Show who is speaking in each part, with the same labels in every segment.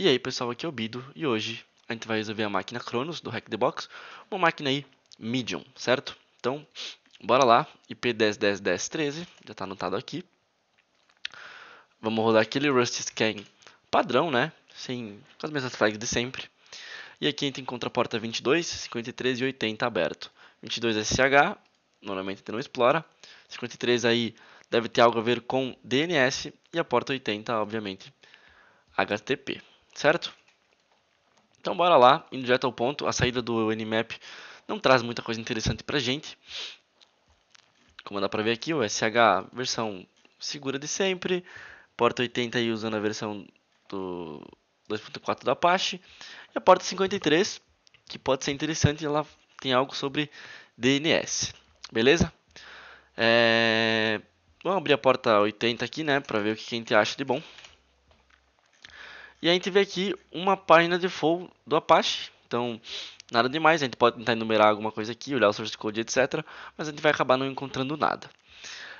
Speaker 1: E aí pessoal, aqui é o Bido e hoje a gente vai resolver a máquina Cronos do Hack the Box, uma máquina aí medium, certo? Então, bora lá, IP 10.10.10.13, já está anotado aqui. Vamos rodar aquele Rust Scan padrão, né? Sem, com as mesmas flags de sempre. E aqui a gente encontra a porta 22, 53 e 80 aberto. 22 SH, normalmente a gente não explora. 53 aí deve ter algo a ver com DNS e a porta 80, obviamente, HTTP certo? Então bora lá, indo direto ao ponto, a saída do Nmap não traz muita coisa interessante pra gente. Como dá pra ver aqui, o SH versão segura de sempre, porta 80 aí usando a versão do 2.4 da Apache, e a porta 53, que pode ser interessante, ela tem algo sobre DNS, beleza? É... Vamos abrir a porta 80 aqui, né, pra ver o que a gente acha de bom. E a gente vê aqui uma página de flow do Apache. Então, nada demais, a gente pode tentar enumerar alguma coisa aqui, olhar o source code, etc. Mas a gente vai acabar não encontrando nada.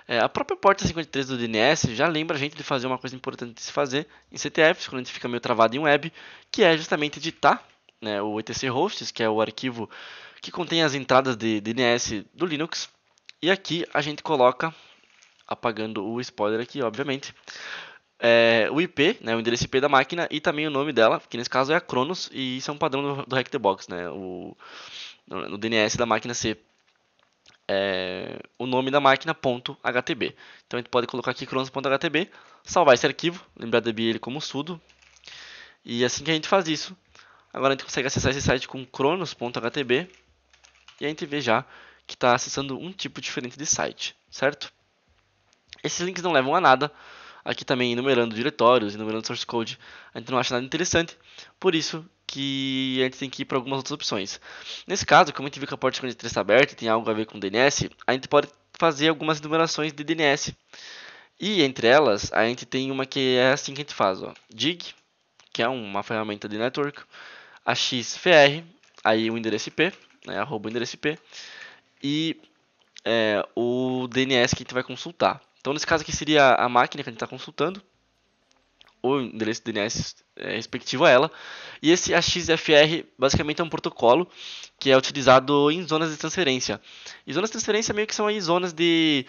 Speaker 1: É, a própria porta 53 do DNS já lembra a gente de fazer uma coisa importante de se fazer em CTFs, quando a gente fica meio travado em web, que é justamente editar né, o etc hosts, que é o arquivo que contém as entradas de DNS do Linux. E aqui a gente coloca, apagando o spoiler aqui, obviamente, é, o IP, né, o endereço IP da máquina e também o nome dela, que nesse caso é a Cronos, e isso é um padrão do, do Hack the Box, né, o, no, DNS da máquina ser é, o nome da máquina .htb. Então a gente pode colocar aqui cronos.htb, salvar esse arquivo, lembrar de ele como sudo, e assim que a gente faz isso, agora a gente consegue acessar esse site com cronos.htb, e a gente vê já que está acessando um tipo diferente de site, certo? Esses links não levam a nada, aqui também enumerando diretórios, enumerando source code, a gente não acha nada interessante, por isso que a gente tem que ir para algumas outras opções. Nesse caso, como a gente viu que a porta de está aberta tem algo a ver com DNS, a gente pode fazer algumas enumerações de DNS. E entre elas, a gente tem uma que é assim que a gente faz, ó, dig, que é uma ferramenta de network, a xfr, aí o endereço IP, né, arroba endereço IP, e é, o DNS que a gente vai consultar. Então, nesse caso aqui seria a máquina que a gente está consultando, o endereço DNS é, respectivo a ela. E esse AXFR basicamente é um protocolo que é utilizado em zonas de transferência. E zonas de transferência meio que são aí zonas de,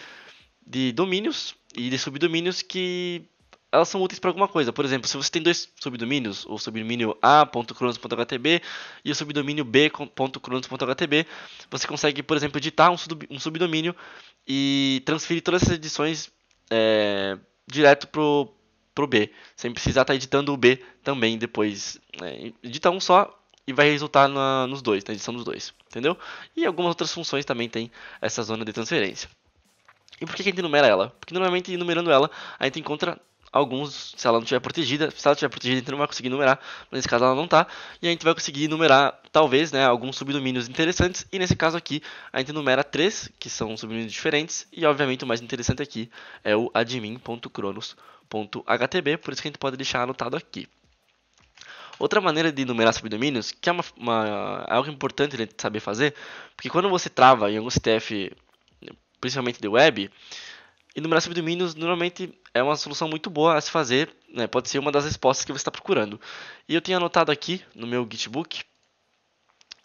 Speaker 1: de domínios e de subdomínios que elas são úteis para alguma coisa. Por exemplo, se você tem dois subdomínios, o subdomínio a.cronos.htb e o subdomínio b.cronos.htb, você consegue, por exemplo, editar um, sub, um subdomínio e transferir todas essas edições é, direto pro pro B, sem precisar estar tá editando o B também depois. Editar né? edita um só e vai resultar na, nos dois, na edição dos dois, entendeu? E algumas outras funções também tem essa zona de transferência. E por que a gente enumera ela? Porque normalmente enumerando ela, a gente encontra alguns, se ela não tiver protegida, se ela tiver protegida, a gente não vai conseguir numerar, nesse caso ela não está e a gente vai conseguir numerar, talvez, né, alguns subdomínios interessantes, e nesse caso aqui, a gente numera três, que são subdomínios diferentes, e obviamente o mais interessante aqui é o admin.cronos.htb, por isso que a gente pode deixar anotado aqui. Outra maneira de numerar subdomínios, que é uma, uma, é algo importante de saber fazer, porque quando você trava em algum CTF, principalmente de web, enumerar subdomínios normalmente é uma solução muito boa a se fazer, né? pode ser uma das respostas que você está procurando. E eu tenho anotado aqui no meu Gitbook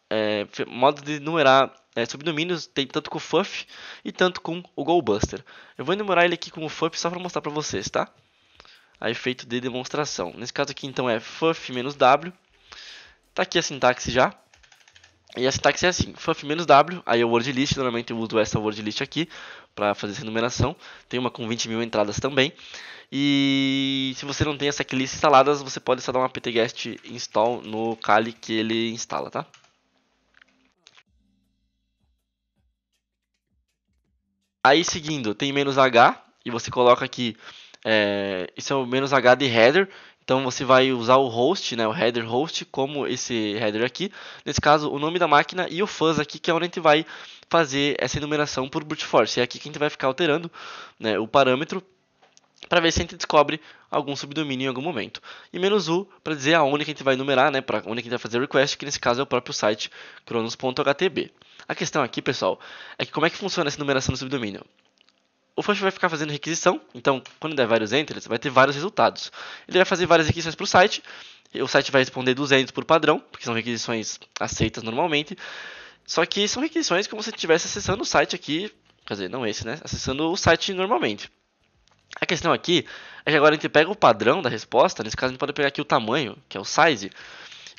Speaker 1: é, modos de enumerar é, subdomínios, tem tanto com o Fuff e tanto com o Goalbuster. Eu vou enumerar ele aqui com o Fuff só para mostrar para vocês, tá? A efeito de demonstração. Nesse caso aqui então é Fuff menos W. Tá aqui a sintaxe já. E a sintaxe é assim, fuf menos "-w", aí é o word list, normalmente eu uso essa word list aqui para fazer essa enumeração. Tem uma com 20 mil entradas também. E se você não tem essa checklist instalada, você pode só dar uma ptguest install no Kali que ele instala, tá? Aí seguindo, tem menos "-h", e você coloca aqui, é, isso é o menos "-h de header, então você vai usar o host, né, o header host, como esse header aqui. Nesse caso, o nome da máquina e o fuzz aqui, que é onde a gente vai fazer essa enumeração por brute force. É aqui que a gente vai ficar alterando né, o parâmetro para ver se a gente descobre algum subdomínio em algum momento. E menos "-u", para dizer aonde que a gente vai enumerar, né, para onde que a gente vai fazer o request, que nesse caso é o próprio site cronos.htb. A questão aqui, pessoal, é que como é que funciona essa enumeração do subdomínio? o Flash vai ficar fazendo requisição, então quando der vários enters vai ter vários resultados. Ele vai fazer várias requisições para o site, o site vai responder 200 por padrão, porque são requisições aceitas normalmente. Só que são requisições como se estivesse acessando o site aqui, quer dizer, não esse, né? Acessando o site normalmente. A questão aqui é que agora a gente pega o padrão da resposta, nesse caso a gente pode pegar aqui o tamanho, que é o size,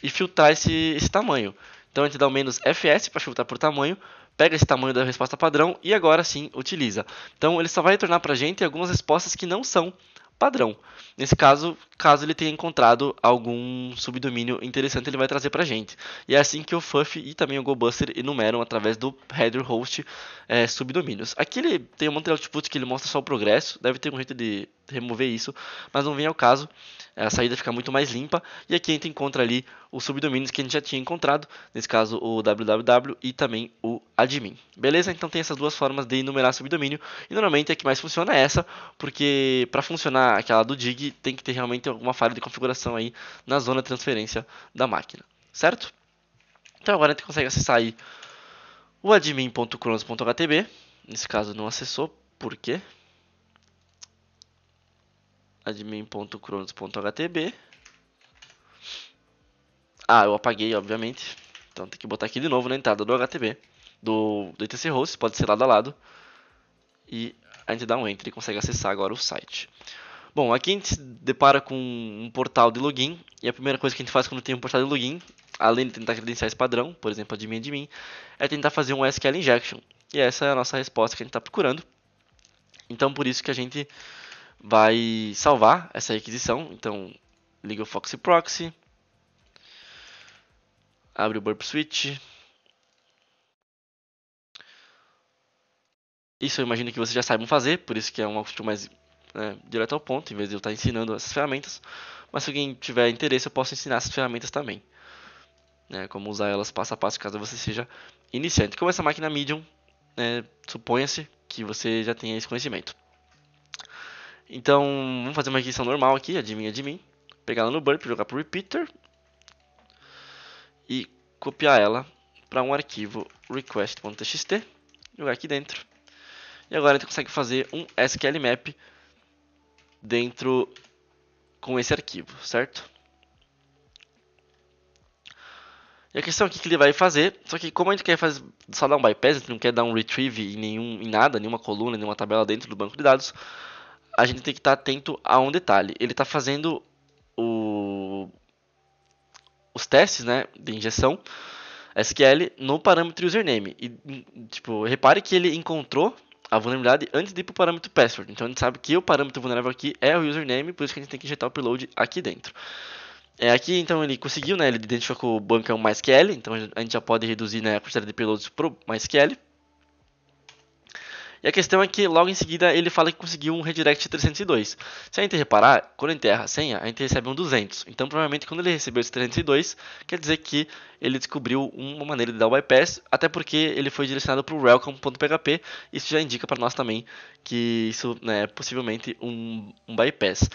Speaker 1: e filtrar esse, esse tamanho. Então a gente dá o menos FS para filtrar por tamanho, pega esse tamanho da resposta padrão e agora sim utiliza. Então ele só vai retornar para a gente algumas respostas que não são padrão. Nesse caso, caso ele tenha encontrado algum subdomínio interessante, ele vai trazer para a gente. E é assim que o Fuff e também o GoBuster enumeram através do header host é, subdomínios. Aqui ele tem um monte de output que ele mostra só o progresso, deve ter um jeito de remover isso, mas não vem ao caso. É, a saída fica muito mais limpa. E aqui a gente encontra ali os subdomínios que a gente já tinha encontrado, nesse caso o www e também o admin. Beleza? Então tem essas duas formas de enumerar subdomínio. E normalmente a que mais funciona é essa, porque para funcionar aquela do DIG tem que ter realmente alguma falha de configuração aí na zona de transferência da máquina, certo? Então agora a gente consegue acessar aí o admin.cronos.htb, nesse caso não acessou, por quê? admin.cronos.htb. Ah, eu apaguei, obviamente. Então tem que botar aqui de novo na entrada do HTTP, do, do ETC Host, pode ser lado a lado. E a gente dá um enter e consegue acessar agora o site. Bom, aqui a gente se depara com um portal de login. E a primeira coisa que a gente faz quando tem um portal de login, além de tentar credenciais padrão, por exemplo, admin admin, é tentar fazer um SQL injection. E essa é a nossa resposta que a gente está procurando. Então por isso que a gente vai salvar essa requisição. Então, liga o Foxy Proxy, abre o Burp Switch. Isso eu imagino que vocês já saibam fazer, por isso que é um costume mais né, direto ao ponto, em vez de eu estar ensinando essas ferramentas. Mas se alguém tiver interesse, eu posso ensinar essas ferramentas também. Né, como usar elas passo a passo, caso você seja iniciante. Como essa máquina Medium, né, suponha-se que você já tenha esse conhecimento. Então, vamos fazer uma requisição normal aqui, adivinha de mim. Pegar ela no burp, jogar para o repeater. E copiar ela para um arquivo request.txt. Jogar aqui dentro. E agora a gente consegue fazer um SQL map dentro com esse arquivo, certo? E a questão é o que ele vai fazer, só que como a gente quer fazer, só dar um bypass, a gente não quer dar um retrieve em, nenhum, em nada, nenhuma coluna, nenhuma tabela dentro do banco de dados, a gente tem que estar tá atento a um detalhe. Ele está fazendo o, os testes né, de injeção SQL no parâmetro username. E, tipo, repare que ele encontrou a vulnerabilidade antes de ir para o parâmetro password. Então a gente sabe que o parâmetro vulnerável aqui é o username, por isso que a gente tem que injetar o payload aqui dentro. É, aqui então ele conseguiu, né, ele identificou que o banco é um MySQL, então a gente já pode reduzir né, a quantidade de payloads para o MySQL. E a questão é que logo em seguida ele fala que conseguiu um redirect 302. Se a gente reparar, quando enterra a senha, a gente recebe um 200. Então provavelmente quando ele recebeu esse 302, quer dizer que ele descobriu uma maneira de dar o bypass, até porque ele foi direcionado para o welcome.php. Isso já indica para nós também que isso né, é possivelmente um, um bypass.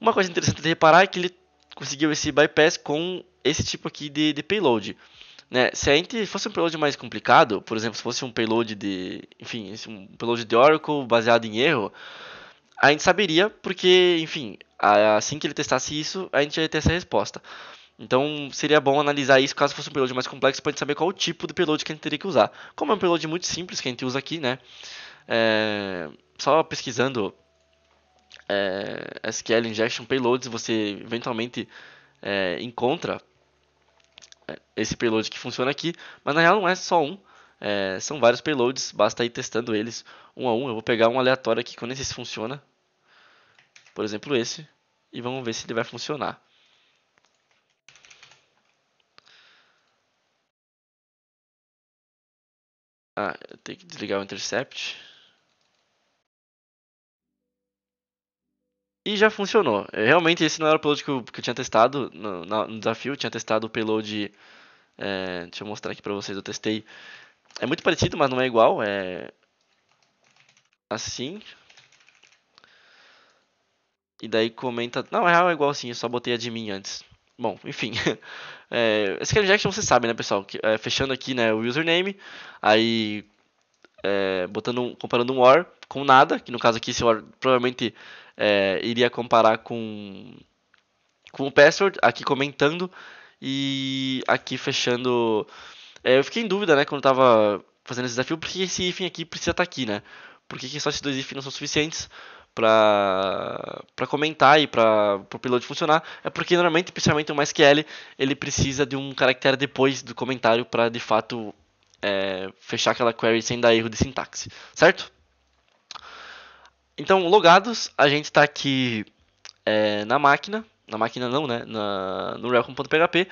Speaker 1: Uma coisa interessante de reparar é que ele conseguiu esse bypass com esse tipo aqui de, de payload. Né, se a gente fosse um payload mais complicado, por exemplo, se fosse um payload de, enfim, um payload de Oracle baseado em erro, a gente saberia porque, enfim, assim que ele testasse isso, a gente ia ter essa resposta. Então seria bom analisar isso caso fosse um payload mais complexo para a gente saber qual o tipo de payload que a gente teria que usar. Como é um payload muito simples que a gente usa aqui, né? É, só pesquisando é, SQL injection payloads você eventualmente é, encontra esse payload que funciona aqui, mas na real não é só um, é, são vários payloads, basta ir testando eles um a um. Eu vou pegar um aleatório aqui, quando esse funciona, por exemplo esse, e vamos ver se ele vai funcionar. Ah, eu tenho que desligar o intercept. E já funcionou. É, realmente esse não era o payload que eu, que eu tinha testado no, no, desafio. Eu tinha testado o payload. É, deixa eu mostrar aqui pra vocês. Eu testei. É muito parecido, mas não é igual. É assim. E daí comenta. Não, é, é igual sim, eu só botei a de mim antes. Bom, enfim. é, SQL injection vocês sabem, né, pessoal? Que, é, fechando aqui né, o username. Aí é, botando um, comparando um OR com nada, que no caso aqui esse OR provavelmente é, iria comparar com, com o Password, aqui comentando e aqui fechando. É, eu fiquei em dúvida, né, quando estava fazendo esse desafio, porque esse hífen aqui precisa estar tá aqui, né? Por que, só esses dois hífen não são suficientes para comentar e para o piloto funcionar? É porque normalmente, principalmente o MySQL, ele precisa de um caractere depois do comentário para de fato é, fechar aquela query sem dar erro de sintaxe, certo? Então, logados, a gente está aqui é, na máquina, na máquina não, né, na, no Realcom.php,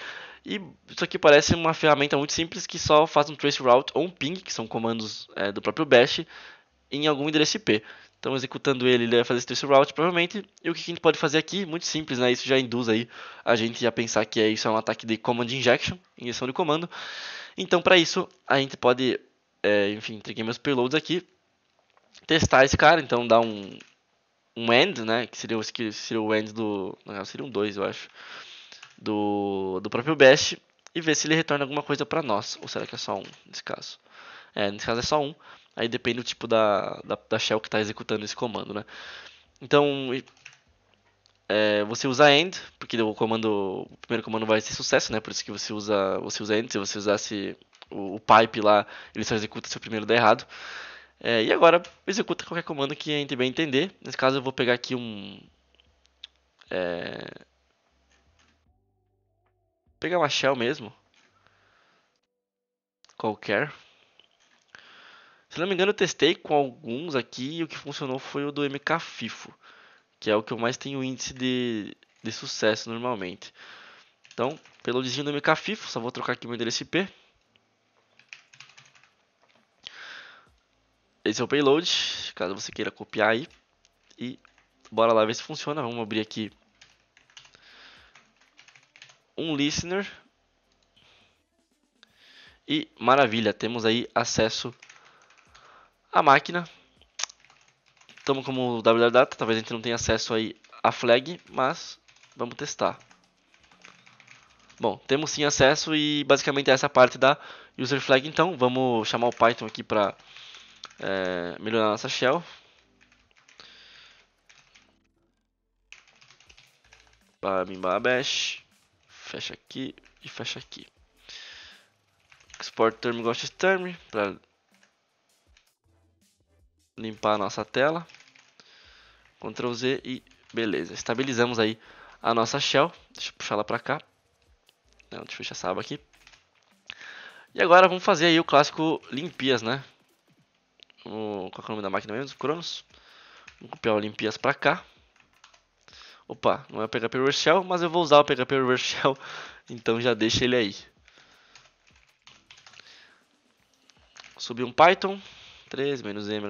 Speaker 1: e isso aqui parece uma ferramenta muito simples que só faz um trace route ou um ping, que são comandos é, do próprio bash, em algum endereço IP. Então, executando ele, ele vai fazer esse trace route, provavelmente. E o que a gente pode fazer aqui? Muito simples, né? Isso já induz aí a gente a pensar que é, isso é um ataque de command injection, injeção de comando. Então, para isso, a gente pode, é, enfim, entreguei meus payloads aqui testar esse cara, então dar um, um end, né? Que seria, que seria o end do. Não, seria um 2, eu acho. Do, do próprio Best. E ver se ele retorna alguma coisa para nós. Ou será que é só um nesse caso? É, nesse caso é só um. Aí depende do tipo da, da, da shell que está executando esse comando, né? Então, é, você usa end, porque o comando, o primeiro comando vai ser sucesso, né? Por isso que você usa, você usa end. Se você usasse o, o pipe lá, ele só executa se o primeiro der errado. É, e agora executa qualquer comando que a gente bem entender. Nesse caso eu vou pegar aqui um... É, pegar uma shell mesmo. Qualquer. Se não me engano eu testei com alguns aqui e o que funcionou foi o do MKFIFO. Que é o que eu mais tenho índice de, de sucesso normalmente. Então, pelo desenho do MKFIFO, só vou trocar aqui meu endereço IP. Esse é o payload, caso você queira copiar aí. E bora lá ver se funciona. Vamos abrir aqui um listener. E maravilha, temos aí acesso à máquina. Estamos como WData. talvez a gente não tenha acesso aí à flag, mas vamos testar. Bom, temos sim acesso e basicamente essa é parte da user flag, então vamos chamar o Python aqui para é, melhorar nossa shell. Bimba bash. Fecha aqui e fecha aqui. Export term igual term para limpar a nossa tela. Ctrl Z e beleza. Estabilizamos aí a nossa shell. Deixa eu puxar ela para cá. Não, deixa eu fechar essa aba aqui. E agora vamos fazer aí o clássico limpias, né? O, qual é o nome da máquina mesmo? Cronos. Vou copiar o Olimpias pra cá. Opa, não é o PHP Shell, mas eu vou usar o PHP Reverse Shell. Então já deixa ele aí. Subir um Python. 3, menos M,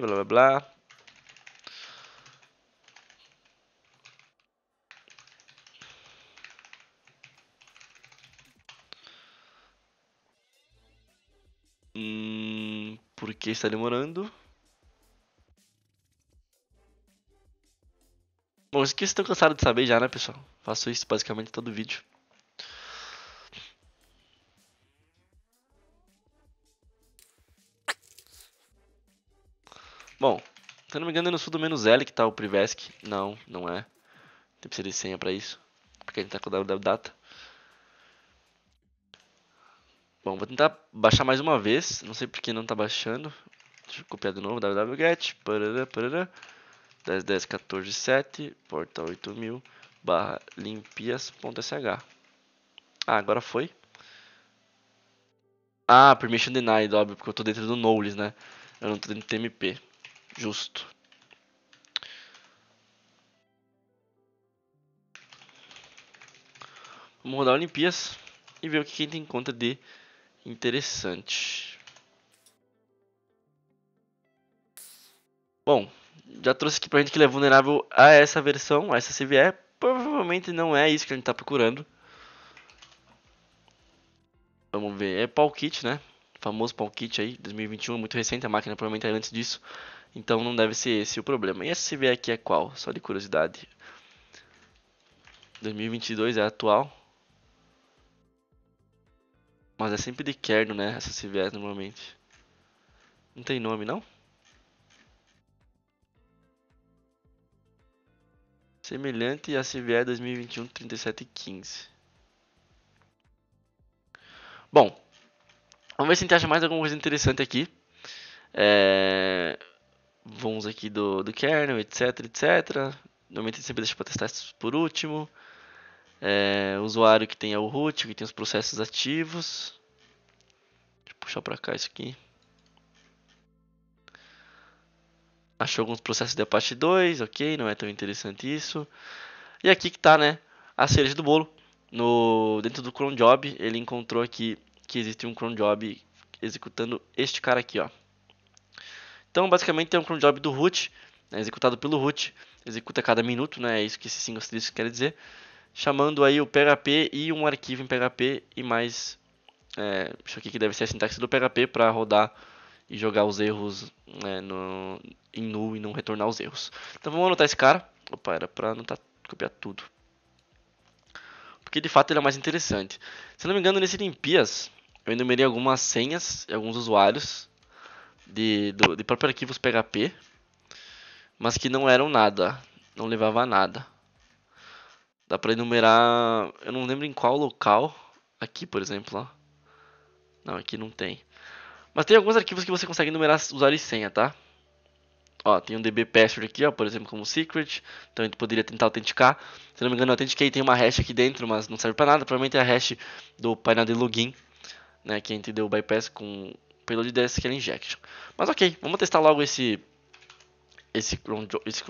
Speaker 1: blá blá blá. que está demorando. Bom, isso aqui vocês estão cansados de saber já, né, pessoal? Faço isso basicamente todo vídeo. Bom, se eu não me engano é no sul do menos L que está o Privesk. Não, não é. Tem que ser de senha para isso. Porque a gente está com o WWData. Bom, vou tentar baixar mais uma vez. Não sei porque não está baixando. Deixa eu copiar de novo. wget. 10.10.14.7. Porta 8000. Barra limpias.sh. Ah, agora foi. Ah, permission denied, óbvio, porque eu estou dentro do Knowles, né? Eu não estou dentro do TMP. Justo. Vamos rodar Olimpias e ver o que a gente tem em conta de interessante. Bom, já trouxe aqui pra gente que ele é vulnerável a essa versão, a essa CVE. Provavelmente não é isso que a gente tá procurando. Vamos ver, é Paul Kit, né? O famoso Paul Kit aí, 2021, muito recente, a máquina provavelmente é antes disso. Então não deve ser esse o problema. E essa CVE aqui é qual? Só de curiosidade. 2022 é atual. Mas é sempre de kernel, né? Essas CVs normalmente. Não tem nome, não? Semelhante a CVE 2021-3715. Bom, vamos ver se a gente acha mais alguma coisa interessante aqui. É... Vamos aqui do, do kernel, etc, etc. Normalmente sempre deixa para testar isso por último. É, usuário que tem é o root, que tem os processos ativos. Deixa eu puxar para cá isso aqui. Achou alguns processos de Apache 2, ok, não é tão interessante isso. E aqui que está né, a cereja do bolo. No, dentro do cron job, ele encontrou aqui que existe um cron job executando este cara aqui, ó. Então, basicamente, é um cron job do root, né, executado pelo root, executa a cada minuto, né, é isso que esse single quer dizer chamando aí o PHP e um arquivo em PHP e mais é, isso aqui que deve ser a sintaxe do PHP para rodar e jogar os erros né, no, em null e não retornar os erros. Então vamos anotar esse cara. Opa, era para anotar, tá copiar tudo. Porque de fato ele é mais interessante. Se não me engano, nesse Limpias, eu enumerei algumas senhas e alguns usuários de, do, de próprios arquivos PHP, mas que não eram nada, não levava a nada. Dá pra enumerar. Eu não lembro em qual local. Aqui, por exemplo, ó. Não, aqui não tem. Mas tem alguns arquivos que você consegue enumerar usuário e senha, tá? Ó, tem um DB password aqui, ó, por exemplo, como secret. Então a gente poderia tentar autenticar. Se não me engano, eu autentiquei tem uma hash aqui dentro, mas não serve para nada. Provavelmente é a hash do painel de login, né, que a gente deu o bypass com payload de SQL injection. Mas OK, vamos testar logo esse esse Chrome. esse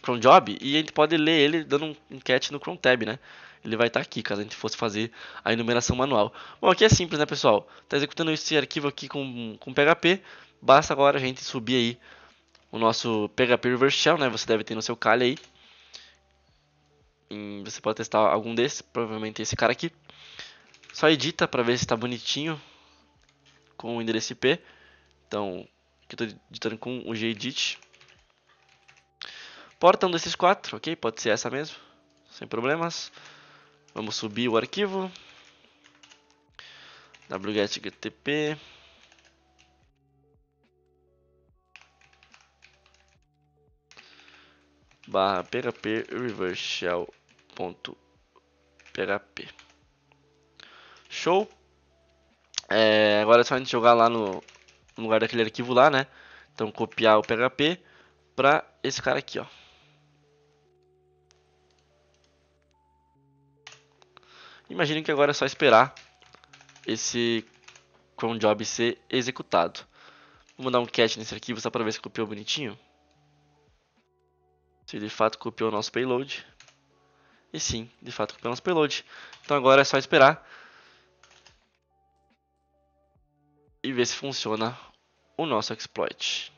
Speaker 1: cron job e a gente pode ler ele dando um enquete no cron tab, né? Ele vai estar tá aqui, caso a gente fosse fazer a enumeração manual. Bom, aqui é simples, né, pessoal? Está executando esse arquivo aqui com, com PHP. Basta agora a gente subir aí o nosso PHP Reverse Shell, né? Você deve ter no seu calha aí. E você pode testar algum desses, provavelmente esse cara aqui. Só edita para ver se está bonitinho com o endereço IP. Então, aqui estou editando com o gedit. Importa um desses quatro, ok? Pode ser essa mesmo, sem problemas. Vamos subir o arquivo. wget-gtp. barra php reverse shell ponto php show é, agora é só a gente jogar lá no, no lugar daquele arquivo lá né então copiar o php para esse cara aqui ó Imagino que agora é só esperar esse cron job ser executado. Vou mandar um cat nesse arquivo só para ver se copiou bonitinho. Se de fato copiou o nosso payload. E sim, de fato copiou o nosso payload. Então agora é só esperar. E ver se funciona o nosso exploit.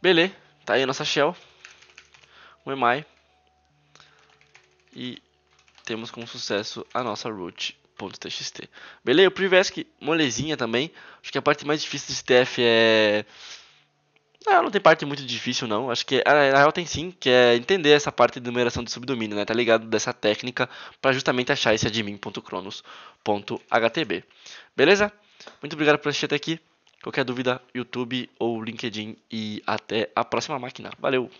Speaker 1: Beleza, tá aí a nossa shell, o EMI, e temos com sucesso a nossa root.txt. Beleza, o privesc molezinha também, acho que a parte mais difícil desse TF é... Ah, não tem parte muito difícil não, acho que na real tem sim, que é entender essa parte de numeração de subdomínio, né, tá ligado dessa técnica para justamente achar esse admin.cronos.htb. Beleza? Muito obrigado por assistir até aqui. Qualquer dúvida, YouTube ou LinkedIn. E até a próxima máquina. Valeu!